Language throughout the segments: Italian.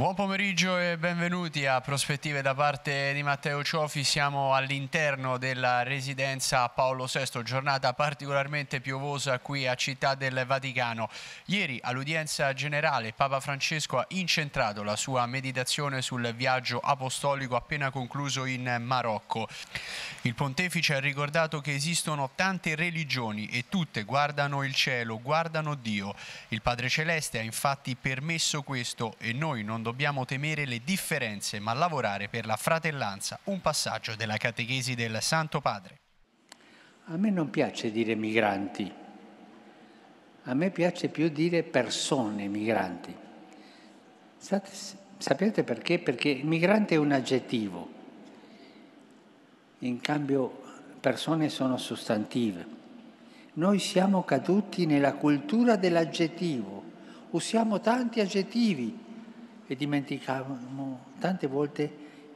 Buon pomeriggio e benvenuti a Prospettive da parte di Matteo Ciofi. Siamo all'interno della residenza Paolo VI, giornata particolarmente piovosa qui a Città del Vaticano. Ieri all'udienza generale Papa Francesco ha incentrato la sua meditazione sul viaggio apostolico appena concluso in Marocco. Il pontefice ha ricordato che esistono tante religioni e tutte guardano il cielo, guardano Dio. Il Padre Celeste ha infatti permesso questo e noi non dobbiamo dobbiamo temere le differenze, ma lavorare per la fratellanza, un passaggio della catechesi del Santo Padre. A me non piace dire migranti, a me piace più dire persone migranti. Sapete perché? Perché migrante è un aggettivo, in cambio persone sono sostantive. Noi siamo caduti nella cultura dell'aggettivo, usiamo tanti aggettivi e dimenticavamo tante volte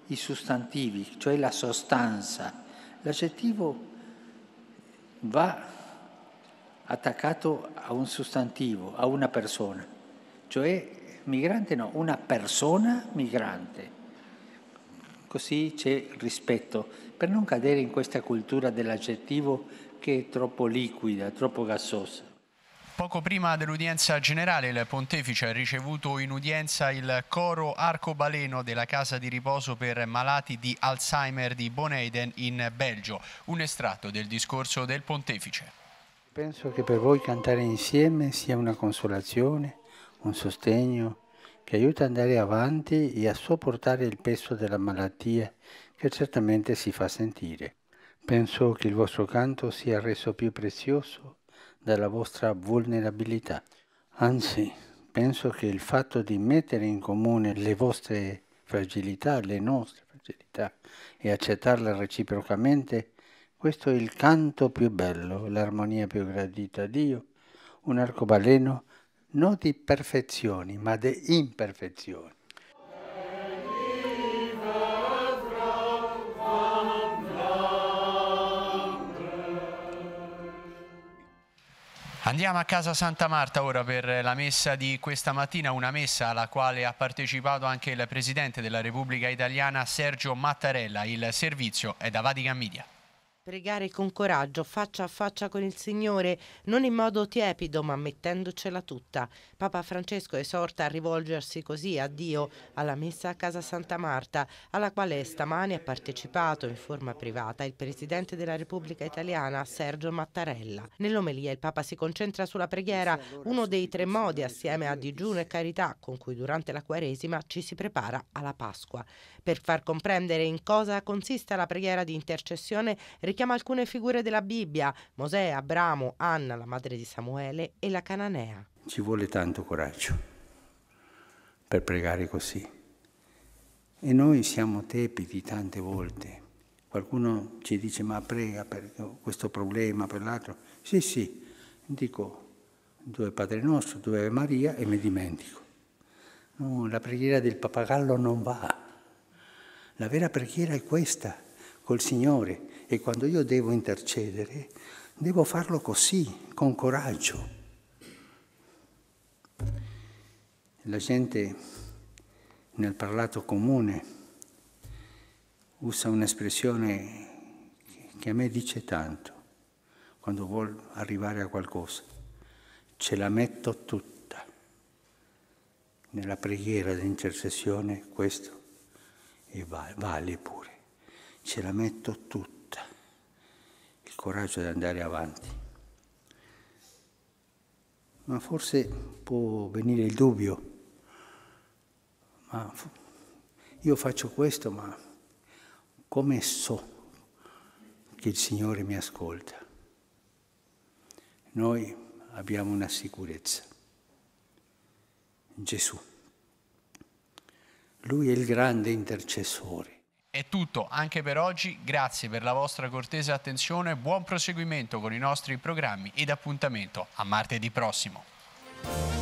i sostantivi, cioè la sostanza. L'aggettivo va attaccato a un sostantivo, a una persona, cioè migrante no, una persona migrante. Così c'è rispetto, per non cadere in questa cultura dell'aggettivo che è troppo liquida, troppo gassosa. Poco prima dell'udienza generale il pontefice ha ricevuto in udienza il coro arcobaleno della casa di riposo per malati di Alzheimer di Boneiden in Belgio. Un estratto del discorso del pontefice. Penso che per voi cantare insieme sia una consolazione, un sostegno che aiuta ad andare avanti e a sopportare il peso della malattia che certamente si fa sentire. Penso che il vostro canto sia reso più prezioso dalla vostra vulnerabilità. Anzi, penso che il fatto di mettere in comune le vostre fragilità, le nostre fragilità, e accettarle reciprocamente, questo è il canto più bello, l'armonia più gradita a Dio, un arcobaleno non di perfezioni, ma di imperfezioni. Andiamo a casa Santa Marta ora per la messa di questa mattina, una messa alla quale ha partecipato anche il Presidente della Repubblica Italiana Sergio Mattarella. Il servizio è da Vatican Media. Pregare con coraggio, faccia a faccia con il Signore, non in modo tiepido, ma mettendocela tutta. Papa Francesco esorta a rivolgersi così a Dio alla messa a casa Santa Marta, alla quale stamani ha partecipato in forma privata il Presidente della Repubblica Italiana Sergio Mattarella. Nell'omelia il Papa si concentra sulla preghiera, uno dei tre modi assieme a digiuno e carità con cui durante la Quaresima ci si prepara alla Pasqua. Per far comprendere in cosa consista la preghiera di intercessione, richiama alcune figure della Bibbia, Mosè, Abramo, Anna, la madre di Samuele e la Cananea. Ci vuole tanto coraggio per pregare così. E noi siamo tepidi tante volte. Qualcuno ci dice ma prega per questo problema, per l'altro. Sì, sì, dico dove Padre Nostro, dove è Maria e mi dimentico. No, la preghiera del papagallo non va. La vera preghiera è questa, col Signore e quando io devo intercedere, devo farlo così, con coraggio. La gente nel parlato comune usa un'espressione che a me dice tanto quando vuol arrivare a qualcosa. Ce la metto tutta. Nella preghiera d'intercessione questo e vale pure. Ce la metto tutta il coraggio di andare avanti. Ma forse può venire il dubbio, ma io faccio questo, ma come so che il Signore mi ascolta? Noi abbiamo una sicurezza, Gesù. Lui è il grande intercessore. È tutto anche per oggi, grazie per la vostra cortese attenzione, buon proseguimento con i nostri programmi ed appuntamento a martedì prossimo.